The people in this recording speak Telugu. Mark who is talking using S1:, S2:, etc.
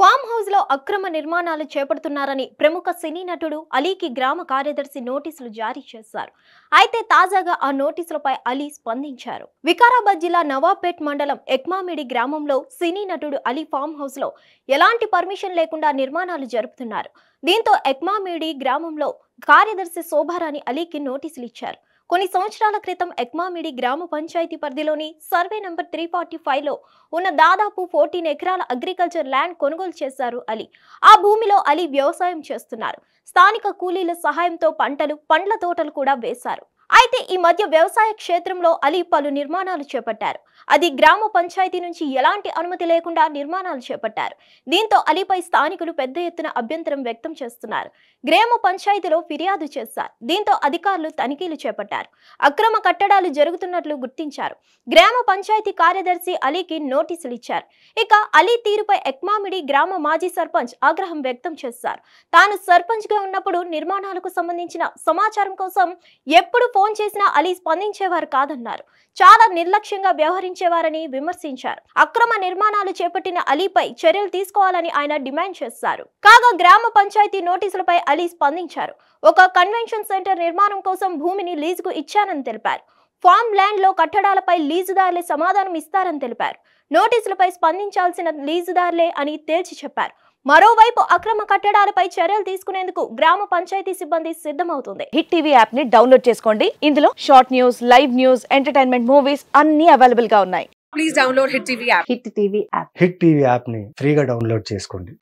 S1: ఫామ్ హౌస్ లో అక్రమ నిర్మాణాలు చేపడుతున్నారని ప్రముఖ సినీ నటుడు అలీకి గ్రామ కార్యదర్శి నోటీసులు జారీ చేశారు అయితే తాజాగా ఆ నోటీసులపై అలీ స్పందించారు వికారాబాద్ జిల్లా నవాపేట్ మండలం ఎక్మామిడి గ్రామంలో సినీ నటుడు అలీ ఫామ్ హౌస్ లో ఎలాంటి పర్మిషన్ లేకుండా నిర్మాణాలు జరుపుతున్నారు దీంతో ఎక్మామిడి గ్రామంలో కార్యదర్శి శోభారాణి అలీకి నోటీసులు ఇచ్చారు కొన్ని సంవత్సరాల క్రితం ఎక్మామిడి గ్రామ పంచాయతీ పరిధిలోని సర్వే నంబర్ త్రీ ఫార్టీ ఫైవ్లో ఉన్న దాదాపు ఫోర్టీన్ ఎకరాల అగ్రికల్చర్ ల్యాండ్ కొనుగోలు చేశారు అలీ ఆ భూమిలో అలీ వ్యవసాయం చేస్తున్నారు స్థానిక కూలీల సహాయంతో పంటలు పండ్ల తోటలు కూడా వేశారు అయితే ఈ మధ్య వ్యవసాయ క్షేత్రంలో అలీ పలు నిర్మాణాలు చేపట్టారు అది గ్రామ పంచాయతీ నుంచి ఎలాంటి అనుమతి లేకుండా నిర్మాణాలు చేపట్టారు దీంతో అలీపై స్థానికులు పెద్ద ఎత్తున అభ్యంతరం వ్యక్తం చేస్తున్నారు గ్రామ పంచాయతీలో ఫిర్యాదు చేశారు దీంతో అధికారులు తనిఖీలు చేపట్టారు అక్రమ కట్టడాలు జరుగుతున్నట్లు గుర్తించారు గ్రామ పంచాయతీ కార్యదర్శి అలీకి నోటీసులు ఇచ్చారు ఇక అలీ తీరుపై ఎక్మామిడి గ్రామ మాజీ సర్పంచ్ ఆగ్రహం వ్యక్తం చేశారు తాను సర్పంచ్గా ఉన్నప్పుడు నిర్మాణాలకు సంబంధించిన సమాచారం కోసం ఎప్పుడు ఫోన్ చేసినా అలీ స్పందించేవారు కాదన్నారు చాలా నిర్లక్ష్యంగా వ్యవహరించేవారని విమర్శించారు అక్రమ నిర్మాణాలు చేపట్టిన అలీపై చర్యలు తీసుకోవాలని ఆయన డిమాండ్ చేస్తారు కాగా గ్రామ పంచాయతీ నోటీసులపై అలీ స్పందించారు ఒక కన్వెన్షన్ సెంటర్ నిర్మాణం కోసం భూమిని లీజుకు ఇచ్చానని తెలిపారు ఫామ్ ల్యాండ్ లో కట్టడాలపై లీజుదారులే సమాధానం ఇస్తారని తెలిపారు నోటీసులపై స్పందించాల్సిన లీజుదారులే అని తేల్చి చెప్పారు మరోవైపు అక్రమ కట్టడాలపై చర్యలు తీసుకునేందుకు గ్రామ పంచాయతీ సిబ్బంది సిద్ధమవుతుంది హిట్ టీవీ యాప్ ని డౌన్లోడ్ చేసుకోండి ఇందులో short news live news entertainment movies అన్ని అవైలబుల్ గా ఉన్నాయి please download hit TV app hit TV app hit TV app ని ఫ్రీగా డౌన్లోడ్ చేసుకోండి